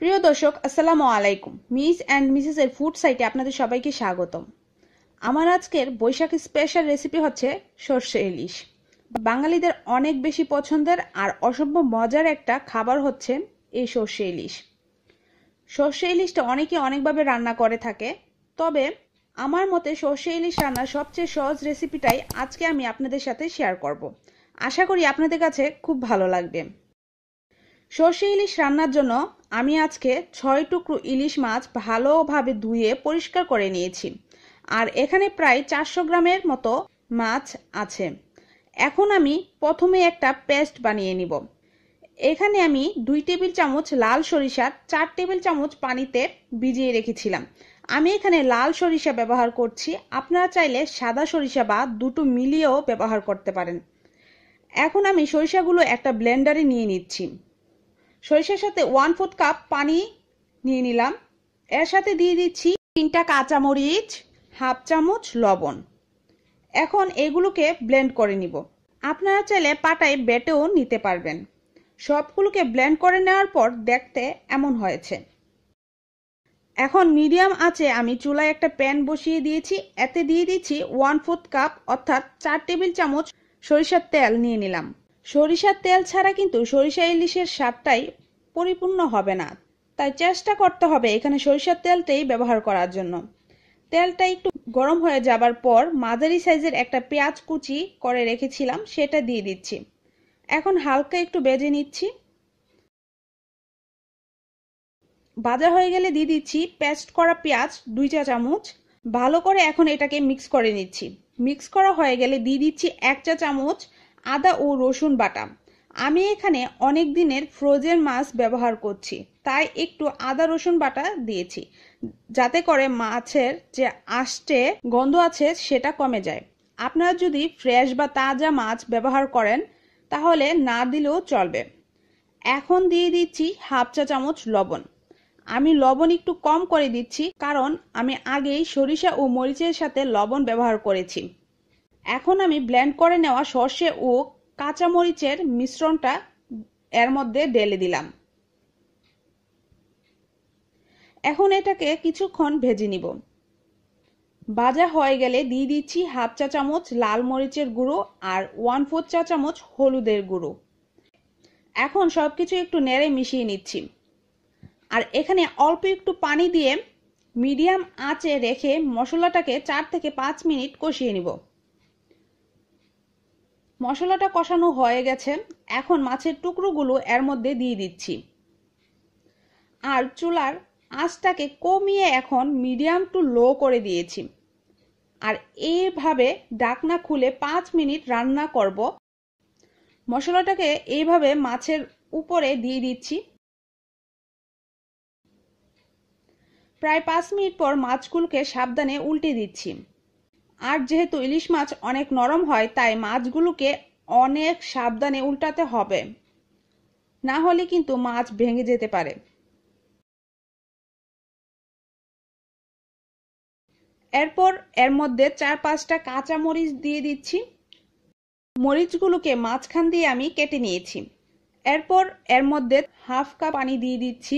প্রিয় দর্শক আসসালামু আলাইকুম মিস অ্যান্ড মিসেস এর ফুড সাইটে আপনাদের সবাইকে স্বাগতম আমার আজকের বৈশাখ স্পেশাল রেসিপি হচ্ছে সর্ষে ইলিশ বাঙালিদের অনেক বেশি পছন্দের আর অসম্ভব মজার একটা খাবার হচ্ছে এই সর্ষে ইলিশ সর্ষে ইলিশটা অনেকে অনেকভাবে রান্না করে থাকে তবে আমার মতে সর্ষে ইলিশ রান্নার সবচেয়ে সহজ রেসিপিটাই আজকে আমি আপনাদের সাথে শেয়ার করব আশা করি আপনাদের কাছে খুব ভালো লাগবে সর্ষে ইলিশ রান্নার জন্য আমি আজকে ছয় টুকরো ইলিশ মাছ ভালোভাবে ধুয়ে পরিষ্কার করে নিয়েছি আর এখানে প্রায় চারশো গ্রামের মতো মাছ আছে এখন আমি প্রথমে একটা পেস্ট বানিয়ে নিব এখানে আমি দুই টেবিল চামচ লাল সরিষা চার টেবিল চামচ পানিতে ভিজিয়ে রেখেছিলাম আমি এখানে লাল সরিষা ব্যবহার করছি আপনারা চাইলে সাদা সরিষা বা দুটো মিলিয়েও ব্যবহার করতে পারেন এখন আমি সরিষাগুলো একটা ব্লেন্ডারে নিয়ে নিচ্ছি সরিষার সাথে ওয়ান ফোর্থ কাপ পানি নিয়ে নিলাম এর সাথে দিয়ে দিচ্ছি তিনটা কাঁচামরিচ হাফ চামচ লবণ এখন এগুলোকে ব্লেন্ড করে নিব আপনারা চাইলে পাটায় বেটেও নিতে পারবেন সবগুলোকে ব্লেন্ড করে নেওয়ার পর দেখতে এমন হয়েছে এখন মিডিয়াম আছে আমি চুলায় একটা প্যান বসিয়ে দিয়েছি এতে দিয়ে দিচ্ছি ওয়ান ফোর্থ কাপ অর্থাৎ চার টেবিল চামচ সরিষার তেল নিয়ে নিলাম সরিষার তেল ছাড়া কিন্তু সরিষা ইলিশের স্বাদটাই পরিপূর্ণ হবে না তাই চেষ্টা করতে হবে এখানে সরিষার তেলটাই ব্যবহার করার জন্য তেলটা একটু গরম হয়ে যাবার পর মাঝারি সাইজের একটা পেঁয়াজ কুচি করে রেখেছিলাম সেটা দিয়ে দিচ্ছি এখন হালকা একটু বেজে নিচ্ছি বাজা হয়ে গেলে দিয়ে দিচ্ছি পেস্ট করা পেঁয়াজ দুই চা চামচ ভালো করে এখন এটাকে মিক্স করে নিচ্ছি মিক্স করা হয়ে গেলে দিয়ে দিচ্ছি এক চা চামচ আদা ও রসুন বাটা আমি এখানে অনেক দিনের ফ্রোজেন মাছ ব্যবহার করছি তাই একটু আদা রসুন বাটা দিয়েছি যাতে করে মাছের যে আষ্টে গন্ধ আছে সেটা কমে যায় আপনারা যদি ফ্রেশ বা তাজা মাছ ব্যবহার করেন তাহলে না দিলেও চলবে এখন দিয়ে দিচ্ছি হাফ চা চামচ লবণ আমি লবণ একটু কম করে দিচ্ছি কারণ আমি আগেই সরিষা ও মরিচের সাথে লবণ ব্যবহার করেছি এখন আমি ব্লেন্ড করে নেওয়া সর্ষে ও কাঁচামরিচের মিশ্রণটা এর মধ্যে ঢেলে দিলাম এখন এটাকে কিছুক্ষণ ভেজে নিব ভাজা হয়ে গেলে দিয়ে দিচ্ছি হাফ চা চামচ লাল মরিচের গুঁড়ো আর ওয়ান ফোর চা চামচ হলুদের গুঁড়ো এখন সব কিছু একটু নেড়ে মিশিয়ে নিচ্ছি আর এখানে অল্প একটু পানি দিয়ে মিডিয়াম আঁচে রেখে মশলাটাকে চার থেকে পাঁচ মিনিট কষিয়ে নিব মশলাটা কষানো হয়ে গেছে এখন মাছের টুকরোগুলো এর মধ্যে দিয়ে দিচ্ছি আর চুলার আঁচটাকে কমিয়ে এখন মিডিয়াম টু লো করে দিয়েছি আর এইভাবে ডাকনা খুলে পাঁচ মিনিট রান্না করব মশলাটাকে এইভাবে মাছের উপরে দিয়ে দিচ্ছি প্রায় পাঁচ মিনিট পর মাছগুলোকে সাবধানে উল্টে দিচ্ছি আর যেহেতু ইলিশ মাছ অনেক নরম হয় তাই মাছগুলোকে অনেক সাবধানে উল্টাতে হবে না হলে কিন্তু মাছ ভেঙে যেতে পারে এরপর এর মধ্যে চার পাঁচটা কাঁচা মরিচ দিয়ে দিচ্ছি মরিচগুলোকে মাঝখান দিয়ে আমি কেটে নিয়েছি এরপর এর মধ্যে হাফ কাপ পানি দিয়ে দিচ্ছি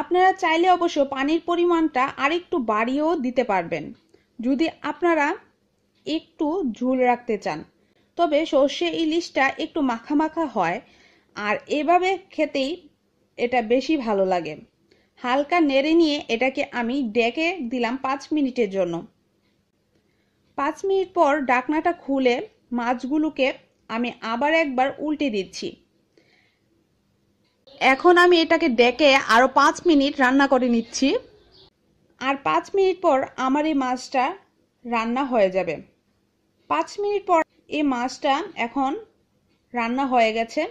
আপনারা চাইলে অবশ্য পানির পরিমাণটা আরেকটু বাড়িয়েও দিতে পারবেন যদি আপনারা একটু ঝুল রাখতে চান তবে সর্ষে ইলিশটা একটু মাখা মাখা হয় আর এভাবে খেতেই এটা বেশি ভালো লাগে হালকা নেড়ে নিয়ে এটাকে আমি ডেকে দিলাম পাঁচ মিনিটের জন্য পাঁচ মিনিট পর ডাকনাটা খুলে মাছগুলোকে আমি আবার একবার উল্টে দিচ্ছি এখন আমি এটাকে ডেকে আরও পাঁচ মিনিট রান্না করে নিচ্ছি আর পাঁচ মিনিট পর আমার এই মাছটা রান্না হয়ে যাবে পাঁচ মিনিট পর এই মাছটা এখন রান্না হয়ে গেছে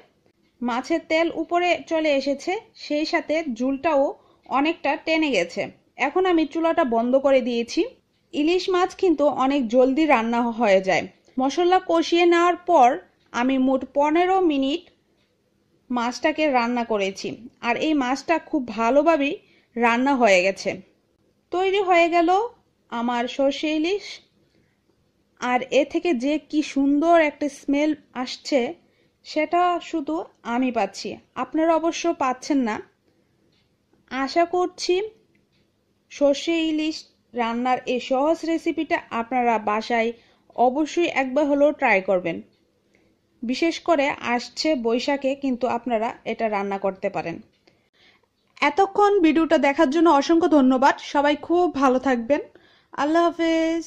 মাছের তেল উপরে চলে এসেছে সেই সাথে জুলটাও অনেকটা টেনে গেছে এখন আমি চুলাটা বন্ধ করে দিয়েছি ইলিশ মাছ কিন্তু অনেক জলদি রান্না হয়ে যায় মশলা কষিয়ে নেওয়ার পর আমি মোট পনেরো মিনিট মাছটাকে রান্না করেছি আর এই মাছটা খুব ভালোভাবেই রান্না হয়ে গেছে তৈরি হয়ে গেল আমার সর্ষে ইলিশ আর এ থেকে যে কি সুন্দর একটা স্মেল আসছে সেটা শুধু আমি পাচ্ছি আপনারা অবশ্য পাচ্ছেন না আশা করছি সর্ষে ইলিশ রান্নার এই সহজ রেসিপিটা আপনারা বাসায় অবশ্যই একবার হলেও ট্রাই করবেন বিশেষ করে আসছে বৈশাখে কিন্তু আপনারা এটা রান্না করতে পারেন এতক্ষণ ভিডিওটা দেখার জন্য অসংখ্য ধন্যবাদ সবাই খুব ভালো থাকবেন আল্লাহ হাফেজ